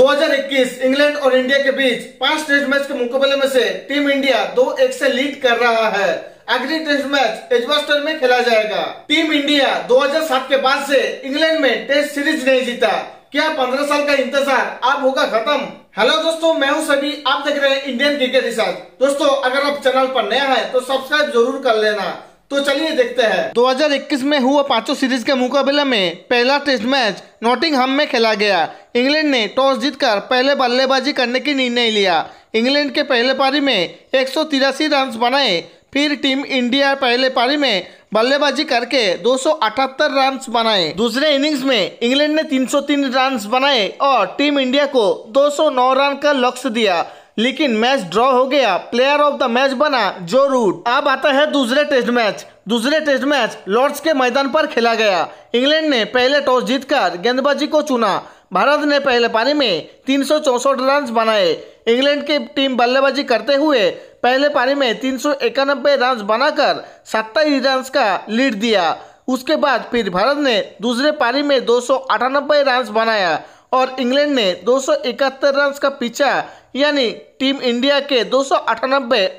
2021 England और India के बीच पांच टेस्ट मैच के मुकाबले में से टीम इंडिया दो एक से लीड कर रहा है अगली टेस्ट मैच एजबास्टर में खेला जाएगा टीम इंडिया 2007 के बाद से इंग्लैंड में टेस्ट सीरीज नहीं जीता क्या 15 साल का इंतजार अब होगा खत्म हेलो दोस्तों मैं हूं सभी आप देख रहे हैं इंडियन क्रिकेट रिसर्च दोस्तों अगर आप चैनल पर नया है तो सब्सक्राइब जरूर कर लेना तो चलिए देखते हैं 2021 में हुआ पांचों सीरीज के मुकाबले में पहला टेस्ट मैच नॉटिंगहम में खेला गया इंग्लैंड ने टॉस जीतकर पहले बल्लेबाजी करने की निर्णय लिया इंग्लैंड के पहले पारी में एक रन बनाए फिर टीम इंडिया पहले पारी में बल्लेबाजी करके 278 रन बनाए दूसरे इनिंग्स में इंग्लैंड ने 303 रन बनाए और टीम इंडिया को 209 रन का लक्ष्य दिया लेकिन मैच ड्रॉ हो गया प्लेयर ऑफ द मैच बना जो रूट अब आता है दूसरे टेस्ट मैच दूसरे टेस्ट मैच लॉर्ड्स के मैदान पर खेला गया इंग्लैंड ने पहले टॉस जीतकर गेंदबाजी को चुना भारत ने पहले पारी में तीन रन बनाए इंग्लैंड की टीम बल्लेबाजी करते हुए पहले पारी में तीन रन बनाकर सत्ताईस रन का लीड दिया उसके बाद फिर भारत ने दूसरे पारी में दो सौ रन बनाया और इंग्लैंड ने दो सौ रन का पीछा यानी टीम इंडिया के दो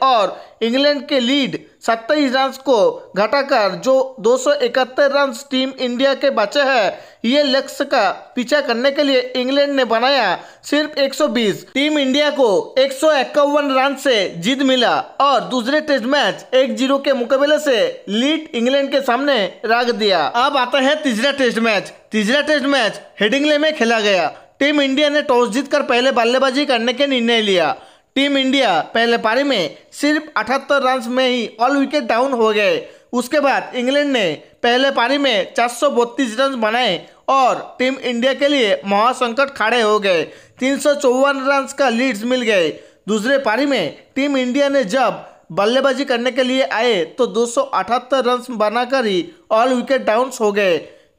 और इंग्लैंड के लीड सत्ताईस रन को घटाकर जो 271 रन टीम इंडिया के बचे हैं ये लक्ष्य का पीछा करने के लिए इंग्लैंड ने बनाया सिर्फ 120 टीम इंडिया को एक रन से जीत मिला और दूसरे टेस्ट मैच एक जीरो के मुकाबले से लीड इंग्लैंड के सामने रख दिया अब आता है तीसरा टेस्ट मैच तीसरा टेस्ट मैच हेडिंगले में खेला गया टीम इंडिया ने टॉस जीतकर पहले बल्लेबाजी करने के निर्णय लिया टीम इंडिया पहले पारी में सिर्फ अठहत्तर रन में ही ऑल विकेट डाउन हो गए उसके बाद इंग्लैंड ने पहले पारी में चार रन बनाए और टीम इंडिया के लिए महासंकट खड़े हो गए तीन रन का लीड्स मिल गए दूसरे पारी में टीम इंडिया ने जब बल्लेबाजी करने के लिए आए तो 278 रन बनाकर ही ऑल विकेट डाउन हो गए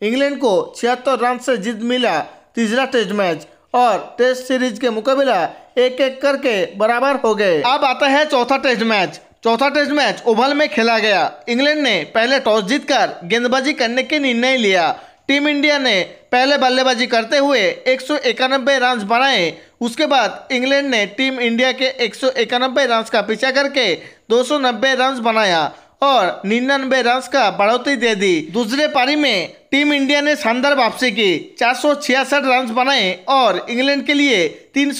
इंग्लैंड को छिहत्तर रन से जीत मिला तीसरा टेस्ट मैच और टेस्ट सीरीज के मुकाबला एक एक करके बराबर हो गए अब आता है चौथा टेस्ट मैच चौथा टेस्ट मैच ओवल में खेला गया इंग्लैंड ने पहले टॉस जीतकर गेंदबाजी करने के निर्णय लिया टीम इंडिया ने पहले बल्लेबाजी करते हुए एक रन बनाए उसके बाद इंग्लैंड ने टीम इंडिया के एक रन का पीछा करके दो रन बनाया और निन्यानबे रन का बढ़ोतरी दे दी दूसरे पारी में टीम इंडिया ने शानदार वापसी की चार रन बनाए और इंग्लैंड के लिए तीन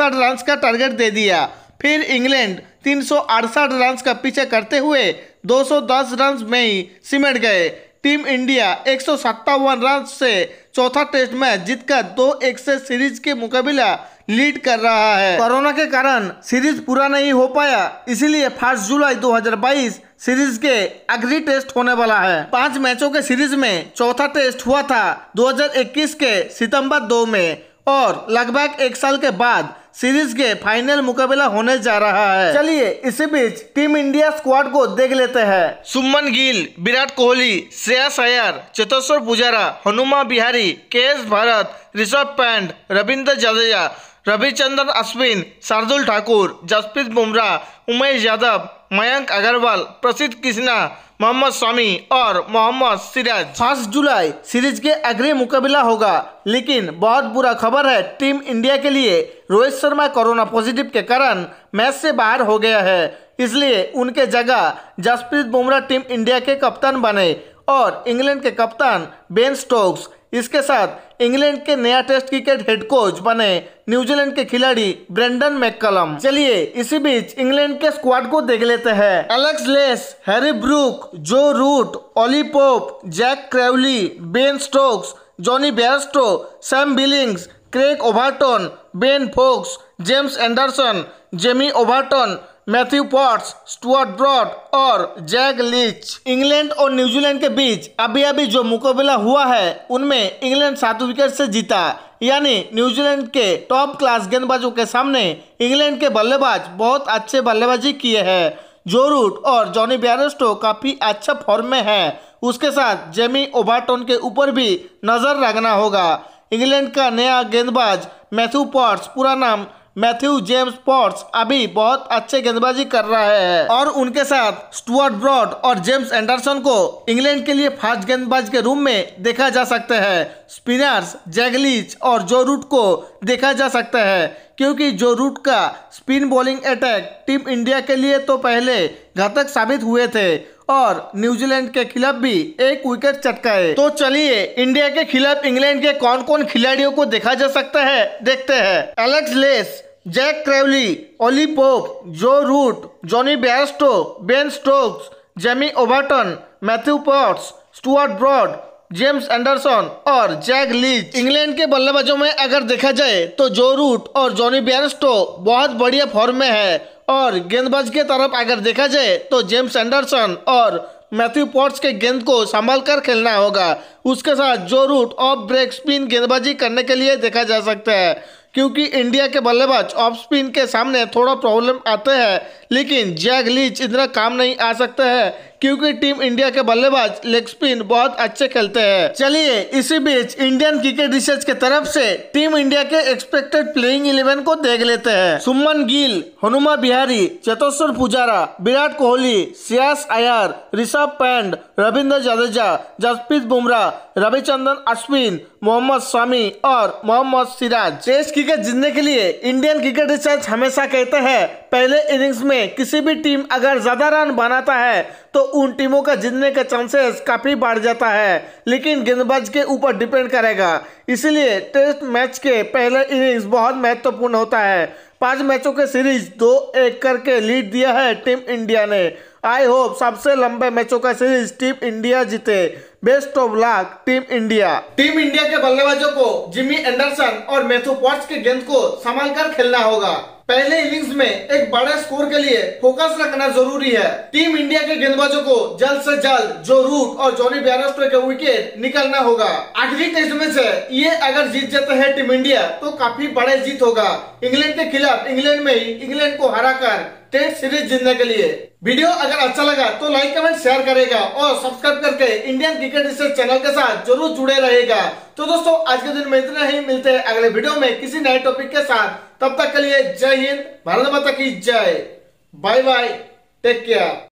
रन का टारगेट दे दिया फिर इंग्लैंड तीन रन का पीछे करते हुए 210 रन में ही सिमट गए टीम इंडिया एक रन से चौथा टेस्ट मैच जीतकर दो एक से सीरीज के मुकाबला लीड कर रहा है कोरोना के कारण सीरीज पूरा नहीं हो पाया इसीलिए फर्स्ट जुलाई 2022 सीरीज के अगली टेस्ट होने वाला है पांच मैचों के सीरीज में चौथा टेस्ट हुआ था 2021 के सितंबर दो में और लगभग एक साल के बाद सीरीज के फाइनल मुकाबला होने जा रहा है चलिए इसी बीच टीम इंडिया स्क्वाड को देख लेते हैं सुमन गिल विराट कोहली श्रेयस अयर चेतेश्वर पुजारा हनुमा बिहारी के एस भारत ऋषभ पैंड रविंद्र जडेजा रविचंद्रन अश्विन शार्दुल ठाकुर जसप्रीत बुमराह उमेश यादव मयंक अग्रवाल प्रसिद्ध कृष्णा मोहम्मद स्वामी और मोहम्मद सिराज फर्स्ट जुलाई सीरीज के अगले मुकाबला होगा लेकिन बहुत बुरा खबर है टीम इंडिया के लिए रोहित शर्मा कोरोना पॉजिटिव के कारण मैच से बाहर हो गया है इसलिए उनके जगह जसप्रीत बुमराह टीम इंडिया के कप्तान बने और इंग्लैंड के कप्तान बेन स्टोक्स इसके साथ इंग्लैंड के नया टेस्ट क्रिकेट हेड कोच बने न्यूजीलैंड के खिलाड़ी ब्रेंडन मैकलम चलिए इसी बीच इंग्लैंड के स्क्वाड को देख लेते हैं Alex Lees Harry Brook Joe Root Ollie Pope Jack Crawley Ben Stokes Jonny Bairstow Sam Billings Craig Overton Ben Foakes James Anderson Jamie Overton Matthew Potts Stuart Broad और Jack Leach England और New Zealand के बीच अभी अभी जो मुकाबला हुआ है उनमें इंग्लैंड सात विकेट से जीता यानी न्यूजीलैंड के टॉप क्लास गेंदबाजों के सामने इंग्लैंड के बल्लेबाज बहुत अच्छे बल्लेबाजी किए हैं जो रूट और जॉनी बैरस्टो काफ़ी अच्छा फॉर्म में है उसके साथ जेमी ओबाटोन के ऊपर भी नज़र रखना होगा इंग्लैंड का नया गेंदबाज मैथ्यू पॉट्स पूरा नाम मैथ्यू जेम्स पॉट्स अभी बहुत अच्छे गेंदबाजी कर रहे हैं और उनके साथ स्टुअर्ट ब्रॉड और जेम्स एंडरसन को इंग्लैंड के लिए फास्ट गेंदबाज के रूप में देखा जा सकते हैं स्पिनर्स जैगलीच और जो रूट को देखा जा सकता है क्योंकि जो रूट का spin bowling attack team India के लिए तो पहले घातक साबित हुए थे और न्यूजीलैंड के खिलाफ भी एक विकेट चटकाए तो चलिए इंडिया के खिलाफ इंग्लैंड के कौन कौन खिलाड़ियों को देखा जा सकता है देखते हैं Alex Lees Zak Crawley Ollie Pope Joe Root Jonny Bairstow Ben Stokes Jamie Overton Matthew Potts Stuart Broad James Anderson और जैक लीच इंग्लैंड के बल्लेबाजों में अगर देखा जाए तो जो रूट और जॉनी बेस्टो बहुत बढ़िया फॉर्म में है और गेंदबाज के तरफ अगर देखा जाए तो जेम्स एंडरसन और मैथ्यू पॉट्स के गेंद को संभाल कर खेलना होगा उसके साथ जो रूट ऑफ ब्रेक स्पिन गेंदबाजी करने के लिए देखा जा सकता है क्योंकि इंडिया के बल्लेबाज ऑफ स्पिन के सामने थोड़ा प्रॉब्लम आते हैं लेकिन जैग लीच इतना काम नहीं आ सकता है क्योंकि टीम इंडिया के बल्लेबाज लेग स्पिन बहुत अच्छे खेलते हैं चलिए इसी बीच इंडियन क्रिकेट रिसर्च के तरफ से टीम इंडिया के एक्सपेक्टेड प्लेइंग इलेवन को देख लेते हैं सुमन गिल हनुमा बिहारी चेतेश्वर पुजारा विराट कोहली सियास अयर ऋषभ पैंड रविंद्र जडेजा जसप्रीत बुमराह रविचंद्रन अश्विन मोहम्मद शमी और मोहम्मद सिराज टेस्ट क्रिकेट जीतने के लिए इंडियन क्रिकेट रिसर्च हमेशा कहते हैं पहले इनिंग्स में किसी भी टीम अगर ज़्यादा रन बनाता है तो उन टीमों का जीतने का चांसेस काफ़ी बढ़ जाता है लेकिन गेंदबाज के ऊपर डिपेंड करेगा इसलिए टेस्ट मैच के पहले इनिंग्स बहुत महत्वपूर्ण होता है पांच मैचों के सीरीज दो एक करके लीड दिया है टीम इंडिया ने आई होप सबसे लंबे मैचों का सीरीज टीम इंडिया जीते best of luck team India team India के बल्लेबाजों को जिमी एंडरसन और मैथ्यू पॉट्स के गेंद को संभाल कर खेलना होगा पहले इनिंग्स में एक बड़े स्कोर के लिए फोकस रखना जरूरी है टीम इंडिया के गेंदबाजों को जल्द से जल्द जो रूट और जॉनी बैरस्टर के विकेट निकलना होगा आखिरी टेस्ट में से ये अगर जीत जाते हैं टीम इंडिया तो काफी बड़े जीत होगा इंग्लैंड के खिलाफ इंग्लैंड में ही इंग्लैंड को हराकर टेस्ट सीरीज जीतने के लिए वीडियो अगर अच्छा लगा तो लाइक कमेंट शेयर करेगा और सब्सक्राइब करके इंडियन क्रिकेट रिसर्च चैनल के साथ जरूर जुड़े रहेगा तो दोस्तों आज के दिन में इतना ही मिलते हैं अगले वीडियो में किसी नए टॉपिक के साथ तब तक के लिए जय हिंद भारत माता की जय बाय बाय टेक केयर